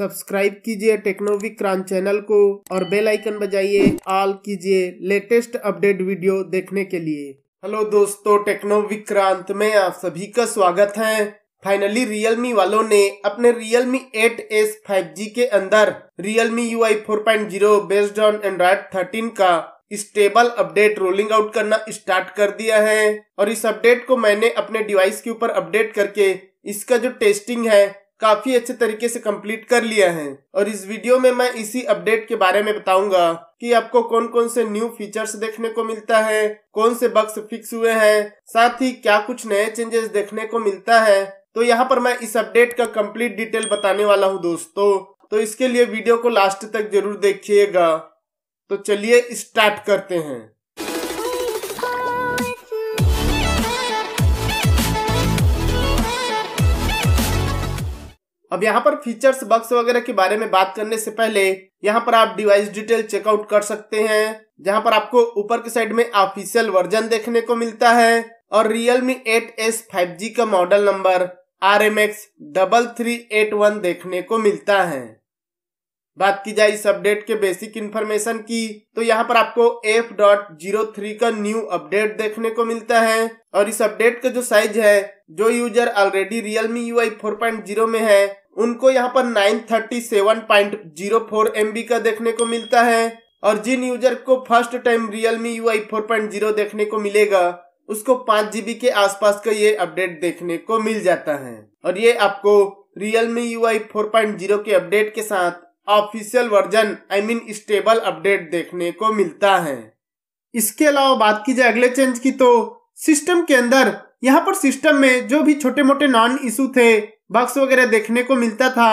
subscribe कीजिए टेक्नोविक crunch channel को और बेल आइकन बजाइए ऑल कीजिए लेटेस्ट अपडेट वीडियो देखने के लिए हेलो दोस्तों टेक्नोविक क्रांत में आप सभी का स्वागत है फाइनली रियलमी वालों ने अपने रियलमी 8s 5G के अंदर Realme U I four point zero based on Android thirteen का स्टेबल अपडेट रोलिंग आउट करना स्टार्ट कर दिया है और इस अपडेट को मैंने अपने डिवाइस के ऊपर अपडेट करके इसका जो टेस्टिंग है काफी अच्छे तरीके से कंप्लीट कर लिया है और इस वीडियो में मैं इसी अपडेट के बारे में बताऊंगा कि आपको कौन कौन से न्यू फीचर्स देखने को मिलता है कौन से बक्स फिक्स हुए हैं साथ ही क्या कुछ नए चेंजेस देखने को मिलता है तो यहाँ पर मैं इस अपडेट का कंप्लीट डिटेल बताने वाला हूँ दोस्तों तो इसके लिए वीडियो को लास्ट तक जरूर देखिएगा तो चलिए स्टार्ट करते हैं अब यहाँ पर फीचर्स बक्स वगैरह के बारे में बात करने से पहले यहाँ पर आप डिवाइस डिटेल चेकआउट कर सकते हैं जहाँ पर आपको ऊपर के साइड में ऑफिशियल वर्जन देखने को मिलता है और एट एस फाइव जी का model number R M X double three eight one देखने को मिलता है बात की जाए इस अपडेट के बेसिक इन्फॉर्मेशन की तो यहाँ पर आपको एफ डॉट जीरो थ्री का न्यू अपडेट देखने को मिलता है और इस अपडेट का जो साइज है जो user already Realme U I four point zero में है उनको यहाँ पर 937.04 MB का देखने को मिलता है और जिन यूजर को first time Realme U I four देखने को मिलेगा उसको पाँच जीबी के आसपास का ये अपडेट देखने को मिल जाता है और ये आपको मी यू आई फोर के अपडेट के साथ official version I mean stable update देखने को मिलता है इसके अलावा बात की जाए अगले चेंज की तो सिस्टम के अंदर यहाँ पर सिस्टम में जो भी छोटे मोटे नॉन इशू थे बक्स वगैरह देखने को मिलता था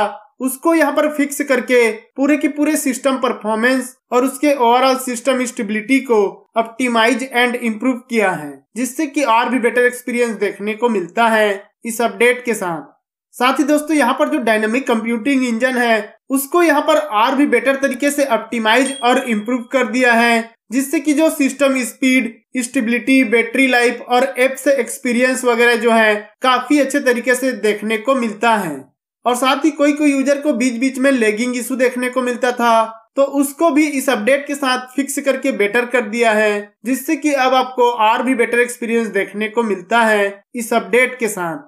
उसको यहाँ पर फिक्स करके पूरे के पूरे सिस्टम परफॉर्मेंस और उसके ओवरऑल सिस्टम स्टेबिलिटी को ऑप्टिमाइज एंड इम्प्रूव किया है जिससे कि और भी बेटर एक्सपीरियंस देखने को मिलता है इस अपडेट के साथ साथ ही दोस्तों यहाँ पर जो डायनेमिक कंप्यूटिंग इंजन है उसको यहाँ पर और भी बेटर तरीके से ऑप्टिमाइज और इम्प्रूव कर दिया है जिससे कि जो system speed stability battery life और एप से एक्सपीरियंस वगैरह जो है काफी अच्छे तरीके से देखने को मिलता है और साथ ही कोई कोई यूजर को बीच बीच में लेगिंग इशू देखने को मिलता था तो उसको भी इस अपडेट के साथ फिक्स करके बेटर कर दिया है जिससे कि अब आपको और भी बेटर एक्सपीरियंस देखने को मिलता है इस अपडेट के साथ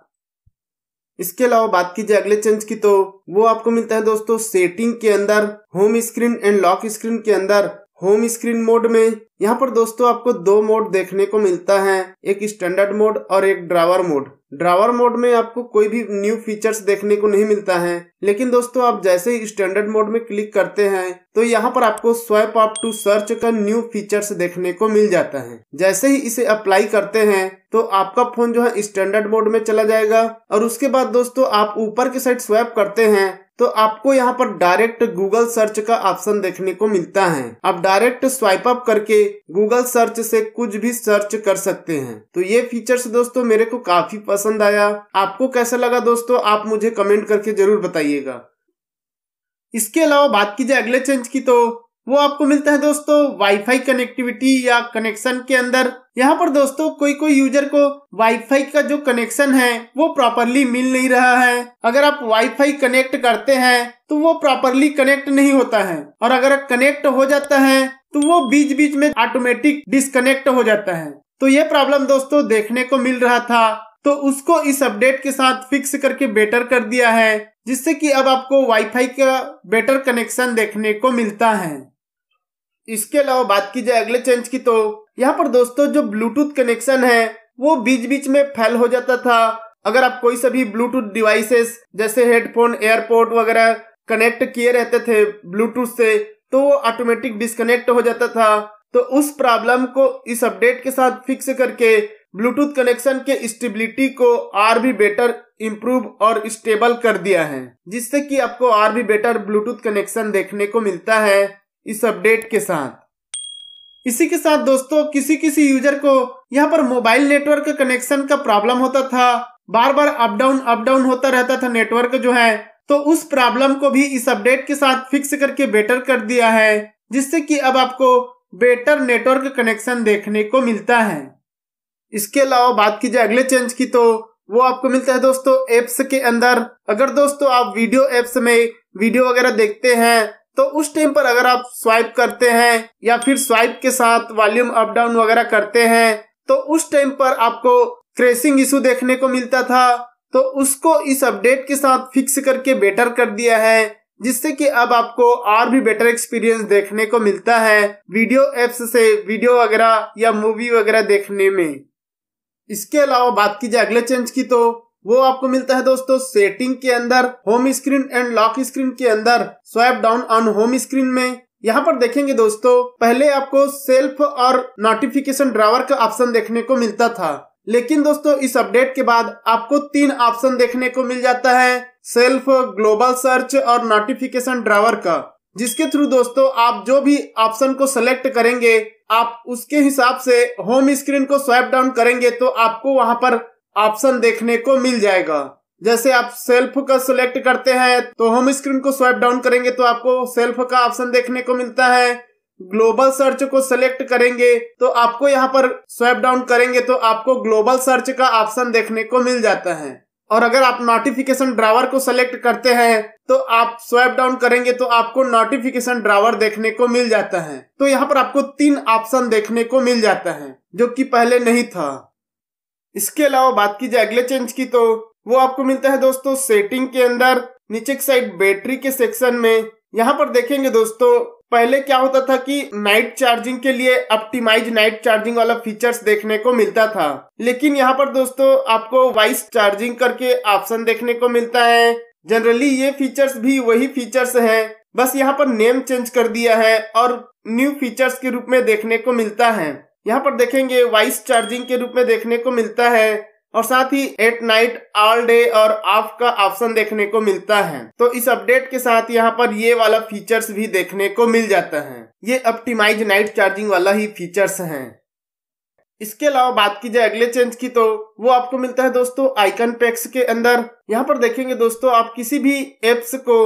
इसके अलावा बात कीजिए अगले चेंज की तो वो आपको मिलता है दोस्तों सेटिंग के अंदर home screen and lock screen के अंदर होम स्क्रीन मोड में यहाँ पर दोस्तों आपको दो मोड देखने को मिलता है एक स्टैंडर्ड मोड और एक ड्रावर मोड ड्रावर मोड में आपको कोई भी न्यू फीचर्स देखने को नहीं मिलता है लेकिन दोस्तों आप जैसे ही स्टैंडर्ड मोड में क्लिक करते हैं तो यहाँ पर आपको स्वाइप अप टू सर्च का न्यू फीचर्स देखने को मिल जाता है जैसे ही इसे अप्लाई करते हैं तो आपका फोन जो है स्टैंडर्ड मोड में चला जाएगा और उसके बाद दोस्तों आप ऊपर के साइड स्वाइप करते हैं तो आपको यहाँ पर डायरेक्ट गूगल सर्च का ऑप्शन देखने को मिलता है आप डायरेक्ट स्वाइप अप करके गूगल सर्च से कुछ भी सर्च कर सकते हैं तो ये फीचर्स दोस्तों मेरे को काफी पसंद आया आपको कैसा लगा दोस्तों आप मुझे कमेंट करके जरूर बताइएगा इसके अलावा बात की जाए अगले चेंज की तो वो आपको मिलता है दोस्तों वाईफाई कनेक्टिविटी या कनेक्शन के अंदर यहाँ पर दोस्तों कोई कोई यूजर को वाईफाई का जो कनेक्शन है वो प्रॉपरली मिल नहीं रहा है अगर आप वाईफाई कनेक्ट करते हैं तो वो प्रॉपरली कनेक्ट नहीं होता है और अगर कनेक्ट हो जाता है तो वो बीच बीच में ऑटोमेटिक डिस्कनेक्ट हो जाता है तो ये प्रॉब्लम दोस्तों देखने को मिल रहा था तो उसको इस अपडेट के साथ फिक्स करके बेटर कर दिया है जिससे कि अब आपको वाईफाई का बेटर कनेक्शन देखने को मिलता है इसके अलावा बात की जाए अगले चेंज की तो यहाँ पर दोस्तों जो ब्लूटूथ कनेक्शन है वो बीच बीच में फैल हो जाता था अगर आप कोई सभी ब्लूटूथ डिवाइसेस जैसे हेडफोन एयरपोर्ट वगैरह कनेक्ट किए रहते थे ब्लूटूथ से तो वो ऑटोमेटिक डिस्कनेक्ट हो जाता था तो उस प्रॉब्लम को इस अपडेट के साथ फिक्स करके ब्लूटूथ कनेक्शन के स्टेबिलिटी को और भी बेटर इम्प्रूव और स्टेबल कर दिया है जिससे कि आपको और भी बेटर ब्लूटूथ कनेक्शन देखने को मिलता है इस अपडेट के साथ इसी के साथ दोस्तों किसी किसी यूजर को यहाँ पर मोबाइल नेटवर्क कनेक्शन का प्रॉब्लम होता था बार बार अप डाउन अप डाउन होता रहता था नेटवर्क जो है तो उस प्रॉब्लम को भी इस अपडेट के साथ फिक्स करके बेटर कर दिया है जिससे कि अब आपको बेटर नेटवर्क कनेक्शन देखने को मिलता है इसके अलावा बात की जाए अगले चेंज की तो वो आपको मिलता है दोस्तों एप्स के अंदर अगर दोस्तों आप वीडियो एप्स में वीडियो वगैरह देखते हैं तो उस टाइम पर अगर आप स्वाइप करते हैं या फिर स्वाइप के साथ वॉल्यूम अप डाउन वगैरह करते हैं तो उस टाइम पर आपको क्रेसिंग इशू देखने को मिलता था तो उसको इस अपडेट के साथ फिक्स करके बेटर कर दिया है जिससे कि अब आपको और भी बेटर एक्सपीरियंस देखने को मिलता है वीडियो एप्स से वीडियो वगैरह या मूवी वगैरह देखने में इसके अलावा बात की जाए अगले चेंज की तो वो आपको मिलता है दोस्तों सेटिंग के अंदर home screen and lock screen के अंदर swipe down on home screen में यहाँ पर देखेंगे दोस्तों पहले आपको सेल्फ और नोटिफिकेशन ड्राइवर का ऑप्शन देखने को मिलता था लेकिन दोस्तों इस अपडेट के बाद आपको तीन ऑप्शन देखने को मिल जाता है सेल्फ ग्लोबल सर्च और नोटिफिकेशन ड्राइवर का जिसके थ्रू दोस्तों आप जो भी ऑप्शन को सेलेक्ट करेंगे आप उसके हिसाब से होम स्क्रीन को स्वाइप डाउन करेंगे तो आपको वहां पर ऑप्शन देखने को मिल जाएगा जैसे आप सेल्फ का सिलेक्ट करते हैं तो होम स्क्रीन को स्वाइप डाउन करेंगे तो आपको सेल्फ का ऑप्शन देखने को मिलता है ग्लोबल सर्च को सिलेक्ट करेंगे तो आपको यहाँ पर स्वाइप डाउन करेंगे तो आपको ग्लोबल सर्च का ऑप्शन देखने को मिल जाता है और अगर आप नोटिफिकेशन ड्रावर को सिलेक्ट करते हैं तो आप स्वाइप डाउन करेंगे तो आपको नोटिफिकेशन ड्रावर देखने को मिल जाता है तो यहाँ पर आपको तीन ऑप्शन देखने को मिल जाता है जो कि पहले नहीं था इसके अलावा बात की जाए अगले चेंज की तो वो आपको मिलता है दोस्तों सेटिंग के अंदर नीचे की साइड बैटरी के सेक्शन में यहाँ पर देखेंगे दोस्तों पहले क्या होता था कि नाइट चार्जिंग के लिए ऑप्टिमाइज नाइट चार्जिंग वाला फीचर्स देखने को मिलता था लेकिन यहाँ पर दोस्तों आपको वाइस चार्जिंग करके ऑप्शन देखने को मिलता है जनरली ये फीचर्स भी वही फीचर्स हैं बस यहाँ पर नेम चेंज कर दिया है और न्यू फीचर्स के रूप में देखने को मिलता है यहाँ पर देखेंगे वाइस चार्जिंग के रूप में देखने को मिलता है और साथ ही एट नाइट ऑल डे और ऑफ का ऑप्शन देखने को मिलता है तो इस अपडेट के साथ यहाँ पर ये वाला फीचर्स भी देखने को मिल जाता है ये ऑप्टिमाइज नाइट चार्जिंग वाला ही फीचर्स हैं इसके अलावा बात की जाए अगले चेंज की तो वो आपको मिलता है दोस्तों आइकन पैक्स के अंदर यहाँ पर देखेंगे दोस्तों आप किसी भी एप्स को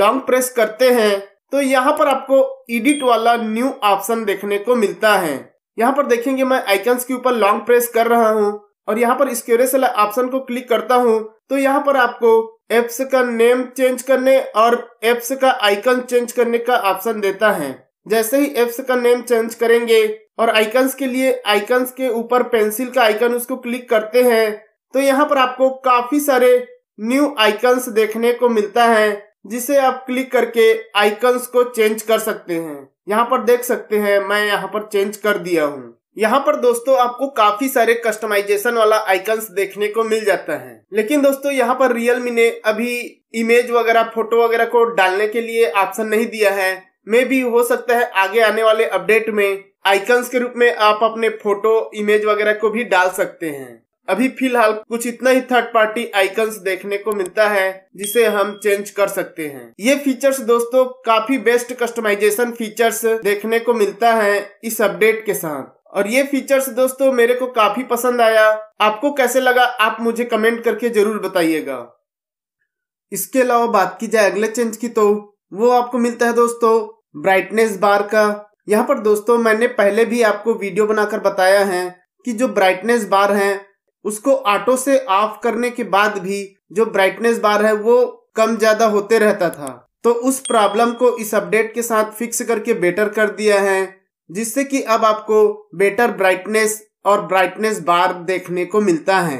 लॉन्ग प्रेस करते हैं तो यहाँ पर आपको एडिट वाला न्यू ऑप्शन देखने को मिलता है यहाँ पर देखेंगे मैं आइकन्स के ऊपर लॉन्ग प्रेस कर रहा हूँ और यहाँ पर स्क्योरे ऑप्शन को क्लिक करता हूँ तो यहाँ पर आपको एप्स का नेम चेंज करने और एप्स का आइकन चेंज करने का ऑप्शन देता है जैसे ही एप्स का नेम चेंज करेंगे और आइकन्स के लिए आइकन्स के ऊपर पेंसिल का आइकन उसको क्लिक करते हैं तो यहाँ पर आपको काफी सारे न्यू आइकन्स देखने को मिलता है जिसे आप क्लिक करके आइकन्स को चेंज कर सकते हैं यहाँ पर देख सकते हैं मैं यहाँ पर चेंज कर दिया हूँ यहाँ पर दोस्तों आपको काफी सारे कस्टमाइजेशन वाला आइकन्स देखने को मिल जाता है लेकिन दोस्तों यहाँ पर रियलमी ने अभी इमेज वगैरह फोटो वगैरह को डालने के लिए ऑप्शन नहीं दिया है मे भी हो सकता है आगे आने वाले अपडेट में आइकन्स के रूप में आप अपने फोटो इमेज वगैरह को भी डाल सकते हैं अभी फिलहाल कुछ इतना ही थर्ड पार्टी आइकन्स देखने को मिलता है जिसे हम चेंज कर सकते हैं ये फीचर्स दोस्तों काफी बेस्ट कस्टमाइजेशन फीचर्स देखने को मिलता है इस अपडेट के साथ और ये फीचर्स दोस्तों मेरे को काफी पसंद आया आपको कैसे लगा आप मुझे कमेंट करके जरूर बताइएगा इसके अलावा बात की जाए अगले चेंज की तो वो आपको मिलता है दोस्तों ब्राइटनेस बार का यहाँ पर दोस्तों मैंने पहले भी आपको वीडियो बनाकर बताया है कि जो ब्राइटनेस बार है उसको ऑटो से ऑफ करने के बाद भी जो ब्राइटनेस बार है वो कम ज्यादा होते रहता था तो उस प्रॉब्लम को इस अपडेट के साथ फिक्स करके बेटर कर दिया है जिससे कि अब आपको बेटर ब्राइटनेस और ब्राइटनेस बार देखने को मिलता है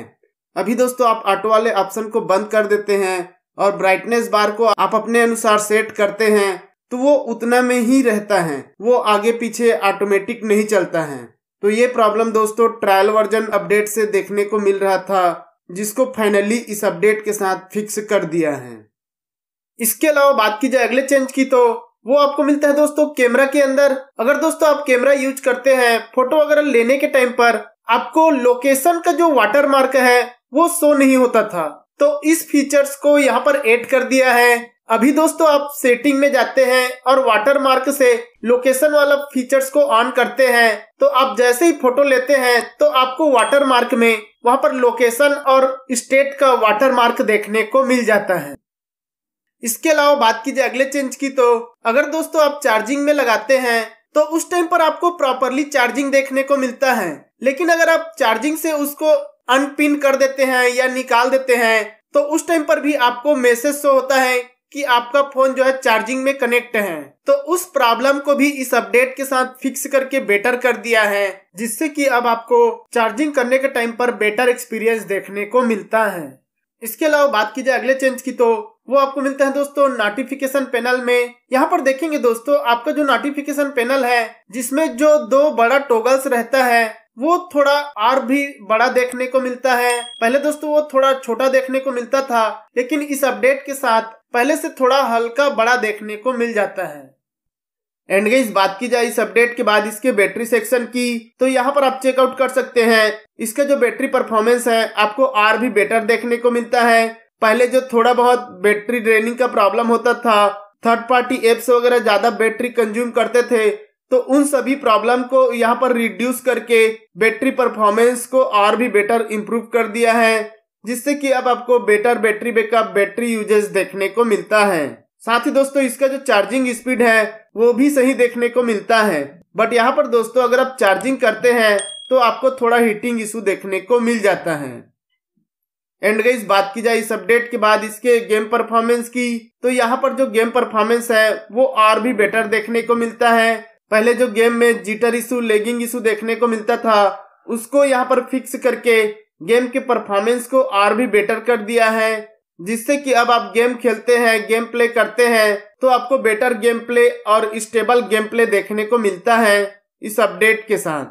अभी दोस्तों आप ऑटो वाले ऑप्शन को बंद कर देते हैं और ब्राइटनेस बार को आप अपने अनुसार सेट करते हैं तो वो उतना में ही रहता है वो आगे पीछे ऑटोमेटिक नहीं चलता है तो ये प्रॉब्लम दोस्तों ट्रायल वर्जन अपडेट से देखने को मिल रहा था जिसको फाइनली इस अपडेट के साथ फिक्स कर दिया है इसके अलावा बात की जाए अगले चेंज की तो वो आपको मिलता है दोस्तों कैमरा के अंदर अगर दोस्तों आप कैमरा यूज करते हैं फोटो अगर लेने के टाइम पर आपको लोकेशन का जो वाटर मार्क है वो शो नहीं होता था तो इस फीचर्स को यहाँ पर एड कर दिया है अभी दोस्तों आप सेटिंग में जाते हैं और वाटरमार्क से लोकेशन वाला फीचर्स को ऑन करते हैं तो आप जैसे ही फोटो लेते हैं तो आपको वाटरमार्क में वहां पर लोकेशन और स्टेट का वाटरमार्क देखने को मिल जाता है इसके अलावा बात की जाए अगले चेंज की तो अगर दोस्तों आप चार्जिंग में लगाते हैं तो उस टाइम पर आपको प्रॉपरली चार्जिंग देखने को मिलता है लेकिन अगर आप चार्जिंग से उसको अनपिन कर देते हैं या निकाल देते हैं तो उस टाइम पर भी आपको मैसेज शो होता है कि आपका फोन जो है चार्जिंग में कनेक्ट है तो उस प्रॉब्लम को भी इस अपडेट के साथ फिक्स करके बेटर कर दिया है जिससे कि अब आपको चार्जिंग करने के टाइम पर बेटर एक्सपीरियंस देखने को मिलता है इसके अलावा बात की जाए अगले चेंज की तो वो आपको मिलता है दोस्तों नोटिफिकेशन पैनल में यहाँ पर देखेंगे दोस्तों आपका जो नोटिफिकेशन पैनल है जिसमें जो दो बड़ा टोगल्स रहता है वो थोड़ा और भी बड़ा देखने को मिलता है पहले दोस्तों वो थोड़ा छोटा देखने को मिलता था लेकिन इस अपडेट के साथ पहले से थोड़ा हल्का बड़ा देखने को मिल जाता है एंड गई बात की जाए इस अपडेट के बाद इसके बैटरी सेक्शन की तो यहाँ पर आप चेकआउट कर सकते हैं इसका जो बैटरी परफॉर्मेंस है आपको आर भी बेटर देखने को मिलता है पहले जो थोड़ा बहुत बैटरी ड्रेनिंग का प्रॉब्लम होता था थर्ड पार्टी एप्स वगैरह ज्यादा बैटरी कंज्यूम करते थे तो उन सभी प्रॉब्लम को यहाँ पर रिड्यूस करके बैटरी परफॉर्मेंस को और भी बेटर इम्प्रूव कर दिया है जिससे कि अब आपको better battery backup battery usage देखने को मिलता है साथ ही दोस्तों इसका जो चार्जिंग स्पीड है वो भी सही देखने को मिलता है बट यहाँ पर दोस्तों अगर आप चार्जिंग करते हैं तो आपको थोड़ा हीटिंग इशू देखने को मिल जाता है एंड गई बात की जाए इस अपडेट के बाद इसके गेम परफॉर्मेंस की तो यहाँ पर जो गेम परफॉर्मेंस है वो और भी बेटर देखने को मिलता है पहले जो गेम में जीटर इशू लेगिंग इशू देखने को मिलता था उसको यहाँ पर फिक्स करके गेम के परफॉर्मेंस को और भी बेटर कर दिया है जिससे कि अब आप गेम खेलते हैं गेम प्ले करते हैं तो आपको बेटर गेम प्ले और स्टेबल गेम प्ले देखने को मिलता है इस अपडेट के साथ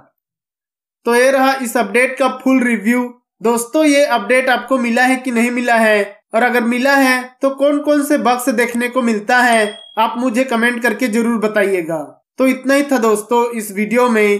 तो ये रहा इस अपडेट का फुल रिव्यू दोस्तों ये अपडेट आपको मिला है कि नहीं मिला है और अगर मिला है तो कौन कौन से बक्स देखने को मिलता है आप मुझे कमेंट करके जरूर बताइएगा तो इतना ही था दोस्तों इस वीडियो में